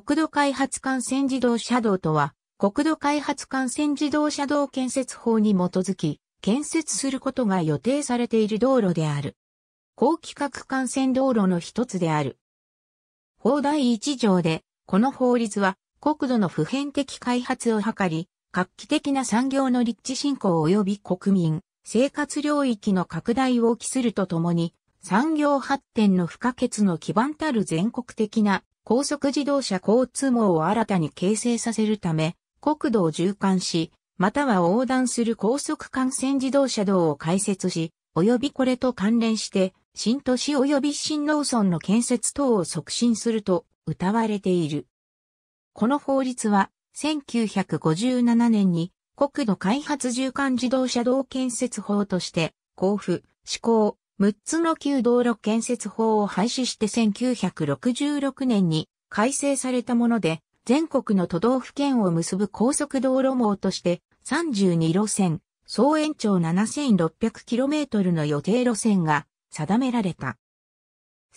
国土開発幹線自動車道とは、国土開発幹線自動車道建設法に基づき、建設することが予定されている道路である。高規格幹線道路の一つである。法第1条で、この法律は、国土の普遍的開発を図り、画期的な産業の立地振興及び国民、生活領域の拡大を期するとともに、産業発展の不可欠の基盤たる全国的な高速自動車交通網を新たに形成させるため、国土を循環し、または横断する高速幹線自動車道を開設し、及びこれと関連して、新都市及び新農村の建設等を促進すると謳われている。この法律は、1957年に国土開発循環自動車道建設法として、交付、施行、6つの旧道路建設法を廃止して1966年に改正されたもので、全国の都道府県を結ぶ高速道路網として32路線、総延長 7600km の予定路線が定められた。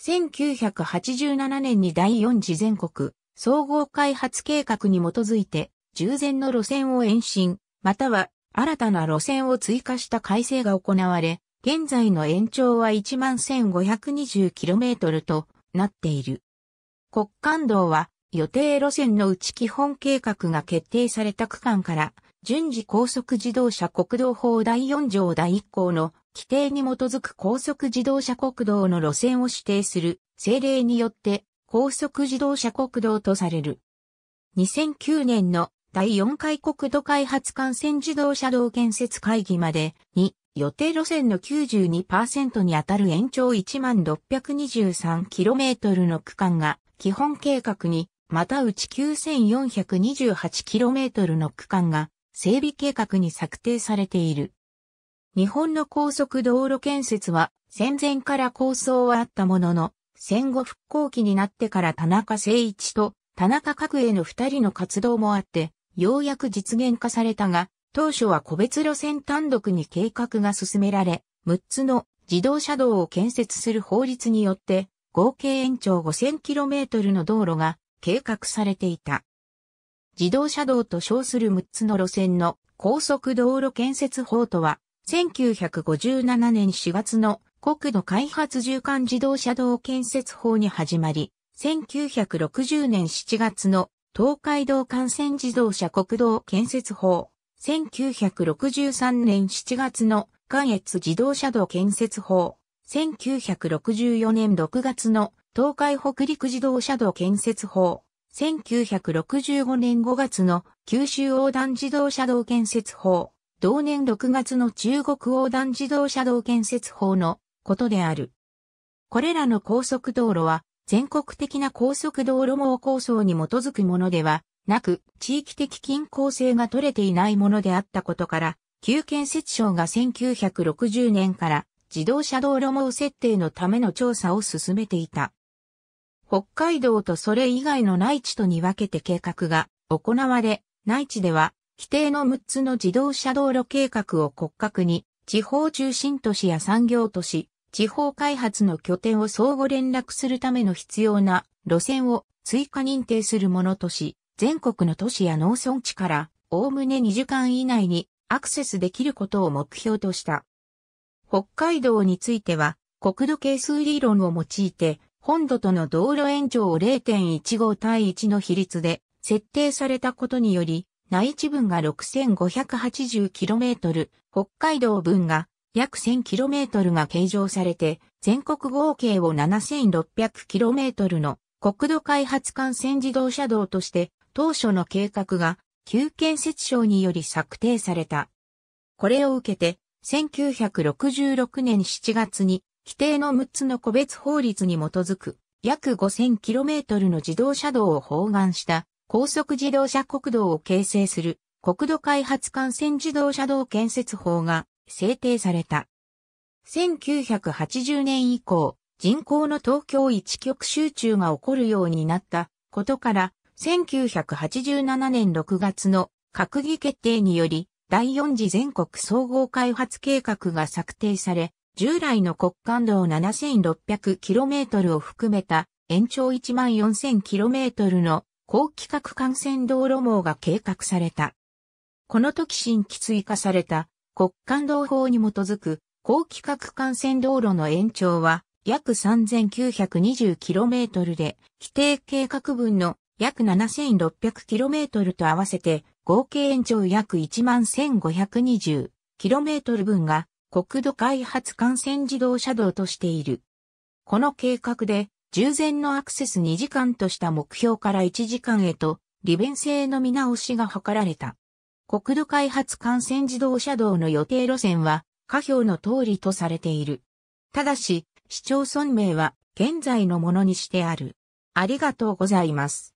1987年に第4次全国総合開発計画に基づいて、従前の路線を延伸、または新たな路線を追加した改正が行われ、現在の延長は 11,520km となっている。国間道は予定路線のうち基本計画が決定された区間から順次高速自動車国道法第4条第1項の規定に基づく高速自動車国道の路線を指定する政令によって高速自動車国道とされる。2009年の第4回国土開発幹線自動車道建設会議までに予定路線の92%にあたる延長 1623km の区間が基本計画に、またうち 9428km の区間が整備計画に策定されている。日本の高速道路建設は戦前から構想はあったものの、戦後復興期になってから田中誠一と田中角栄の二人の活動もあって、ようやく実現化されたが、当初は個別路線単独に計画が進められ、6つの自動車道を建設する法律によって、合計延長 5000km の道路が計画されていた。自動車道と称する6つの路線の高速道路建設法とは、1957年4月の国土開発縦貫自動車道建設法に始まり、1960年7月の東海道幹線自動車国道建設法、1963年7月の関越自動車道建設法、1964年6月の東海北陸自動車道建設法、1965年5月の九州横断自動車道建設法、同年6月の中国横断自動車道建設法のことである。これらの高速道路は全国的な高速道路網構想に基づくものではなく、地域的均衡性が取れていないものであったことから、旧建設省が1960年から自動車道路網設定のための調査を進めていた。北海道とそれ以外の内地とに分けて計画が行われ、内地では規定の6つの自動車道路計画を骨格に、地方中心都市や産業都市、地方開発の拠点を相互連絡するための必要な路線を追加認定するものとし、全国の都市や農村地から、おおむね2時間以内にアクセスできることを目標とした。北海道については、国土係数理論を用いて、本土との道路延長を0.15対1の比率で設定されたことにより、内地分が 6580km、北海道分が約 1000km が計上されて、全国合計を 7600km の国土開発幹線自動車道として当初の計画が旧建設省により策定された。これを受けて、1966年7月に規定の6つの個別法律に基づく約 5000km の自動車道を包含した高速自動車国道を形成する国土開発幹線自動車道建設法が制定された。1980年以降、人口の東京一極集中が起こるようになったことから1987年6月の閣議決定により、第4次全国総合開発計画が策定され、従来の国間道 7600km を含めた延長 14000km の高規格幹線道路網が計画された。この時新規追加された国間道法に基づく高規格幹線道路の延長は約 3920km で規定計画分の約 7600km と合わせて合計延長約 11520km 分が国土開発幹線自動車道としている。この計画で従前のアクセス2時間とした目標から1時間へと利便性の見直しが図られた。国土開発幹線自動車道の予定路線は、下表の通りとされている。ただし、市町村名は現在のものにしてある。ありがとうございます。